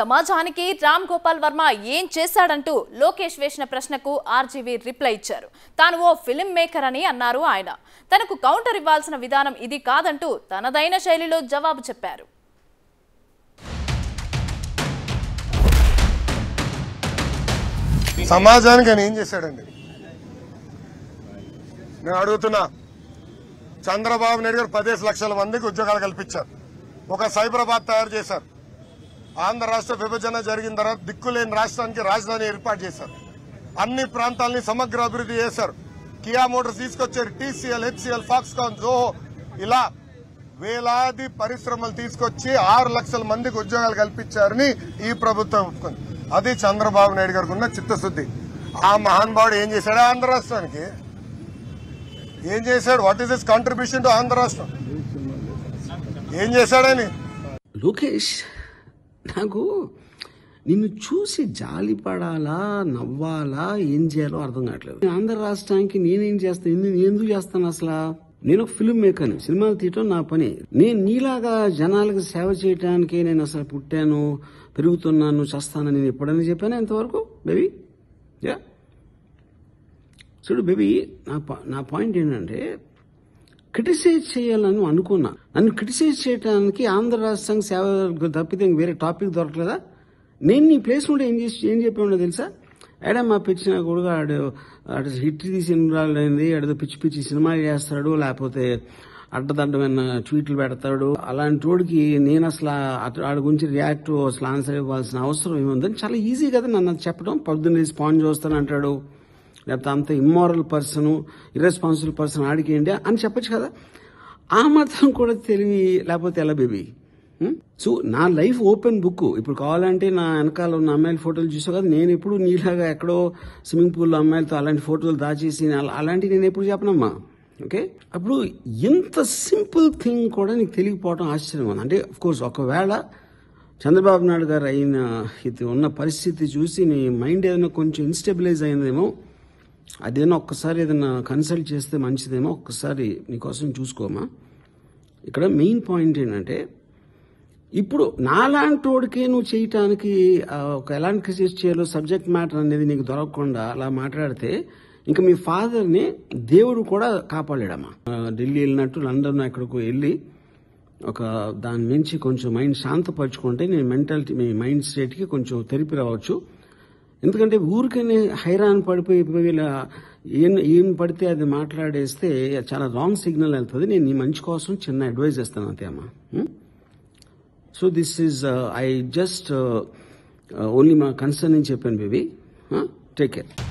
సమాజానికి రామ్ గోపాల్ వర్మ ఏం చేశాడంటూ లోకేష్ వేసిన ప్రశ్నకు ఆర్జీవీ రిప్లై ఇచ్చారు తాను ఓ ఫిలిం మేకర్ అని అన్నారు ఆయన తనకు కౌంటర్ ఇవ్వాల్సిన విధానం ఇది కాదంటూ తనదైన శైలిలో జవాబు చెప్పారు సమాజానికి ఆయన ఏం చేశాడండి నేను అడుగుతున్నా చంద్రబాబు నాయుడు గారు పదిహేను లక్షల మందికి ఉద్యోగాలు కల్పించారు ఒక సైబరాబాద్ తయారు చేశారు ఆంధ్ర రాష్ట్ర విభజన జరిగిన తర్వాత దిక్కులేని రాష్ట్రానికి రాజధాని ఏర్పాటు చేశారు అన్ని ప్రాంతాలని సమగ్ర అభివృద్ధి చేశారు కియా మోటార్స్ తీసుకొచ్చారు టీసీఎల్ హెచ్సిఎల్ ఫాక్స్కాన్ జోహో ఇలా వేలాది పరిశ్రమలు తీసుకొచ్చి ఆరు లక్షల మందికి ఉద్యోగాలు కల్పించారని ఈ ప్రభుత్వం ఒప్పుకుంది అది చంద్రబాబు నాయుడు గారికి ఉన్న చిత్తశుద్ధి ఆ మహానుభావుడు ఏం చేశాడు ఆంధ్ర రాష్ట్రానికి ఏం చేశాడు what is his contribution to Andhra రాష్ట్రం ఏం చేశాడని లోకేష్ నాకు నిన్ను చూసి జాలి పడాలా నవ్వాలా ఏం చేయాలో అర్థం కావట్లేదు ఆంధ్ర రాష్ట్రానికి నేనేం చేస్తాను నేను ఎందుకు చేస్తాను అసలు నేను ఒక ఫిల్మ్ మేకర్ని సినిమాలు తీయటం నా పని నేను నీలాగా జనాలకు సేవ చేయడానికి నేను అసలు పుట్టాను పెరుగుతున్నాను చేస్తానని నేను ఎప్పుడైనా చెప్పాను ఇంతవరకు బేబీ యా చూడు బేబీ నా నా పాయింట్ ఏంటంటే క్రిటిసైజ్ చేయాలని అనుకున్నా నన్ను క్రిటిసైజ్ చేయడానికి ఆంధ్ర రాష్ట్ర సంఘ సేవ తప్పితే వేరే టాపిక్ దొరకలేదా నేను నీ ప్లేస్ ఉంటే ఏం చేసి ఏం చెప్పి తెలుసా ఏడా మా పిచ్చిన కూడా ఆడు అటు హిట్ తీసిన రాలేదండి ఆడదో పిచ్చి పిచ్చి సినిమాలు చేస్తాడు లేకపోతే అడ్డదడ్డమైన ట్వీట్లు పెడతాడు అలాంటి వాడికి నేను అసలు వాడి గురించి రియాక్ట్ అసలు ఆన్సర్ ఇవ్వాల్సిన అవసరం ఏముందని చాలా ఈజీ కదా నన్ను చెప్పడం పొద్దున్న స్పాంజ్ చేస్తాను అంటాడు లేకపోతే అంత ఇమ్మారల్ పర్సన్ ఇర్రెస్పాన్సిబుల్ పర్సన్ ఆడికేయండి అని చెప్పచ్చు కదా ఆ మాత్రం కూడా తెలివి లేకపోతే ఎలా బేబీ సో నా లైఫ్ ఓపెన్ బుక్ ఇప్పుడు కావాలంటే నా వెనకాల ఉన్న అమ్మాయిల ఫోటోలు చూసావు కదా నేను ఎప్పుడు నీలాగా ఎక్కడో స్విమ్మింగ్ పూల్ అమ్మాయిలతో అలాంటి ఫోటోలు దాచేసి అలాంటివి నేను ఎప్పుడు చెప్పనమ్మా ఓకే అప్పుడు ఎంత సింపుల్ థింగ్ కూడా నీకు తెలియకపోవడం ఆశ్చర్యం ఉంది అంటే కోర్స్ ఒకవేళ చంద్రబాబు నాయుడు గారు అయిన ఇది ఉన్న పరిస్థితి చూసి నీ మైండ్ ఏదైనా కొంచెం ఇన్స్టెబిలైజ్ అయిందేమో అదేనా ఒక్కసారి ఏదైనా కన్సల్ట్ చేస్తే మంచిదేమో ఒక్కసారి నీకోసం చూసుకోమా ఇక్కడ మెయిన్ పాయింట్ ఏంటంటే ఇప్పుడు నాలాంటి వాడికే నువ్వు చేయటానికి ఒక ఎలాంటి చేయాలో సబ్జెక్ట్ మ్యాటర్ అనేది నీకు దొరకకుండా అలా మాట్లాడితే ఇంకా మీ ఫాదర్ని దేవుడు కూడా కాపాడాడమ్మా ఢిల్లీ వెళ్ళినట్టు లండన్ అక్కడికి వెళ్ళి ఒక దాని మించి కొంచెం మైండ్ శాంతపరచుకుంటే నేను మెంటాలిటీ మీ మైండ్ స్టేట్కి కొంచెం తెరిపి రావచ్చు ఎందుకంటే ఊరికనే హైరాన్ పడిపోయి వీళ్ళ ఏం ఏం పడితే అది మాట్లాడేస్తే చాలా రాంగ్ సిగ్నల్ వెళ్తుంది నేను నీ మంచి కోసం చిన్న అడ్వైజ్ ఇస్తాను అంతే అమ్మా so this is I just only మా కన్సర్న్ అని చెప్పాను బేబీ టేక్ కేర్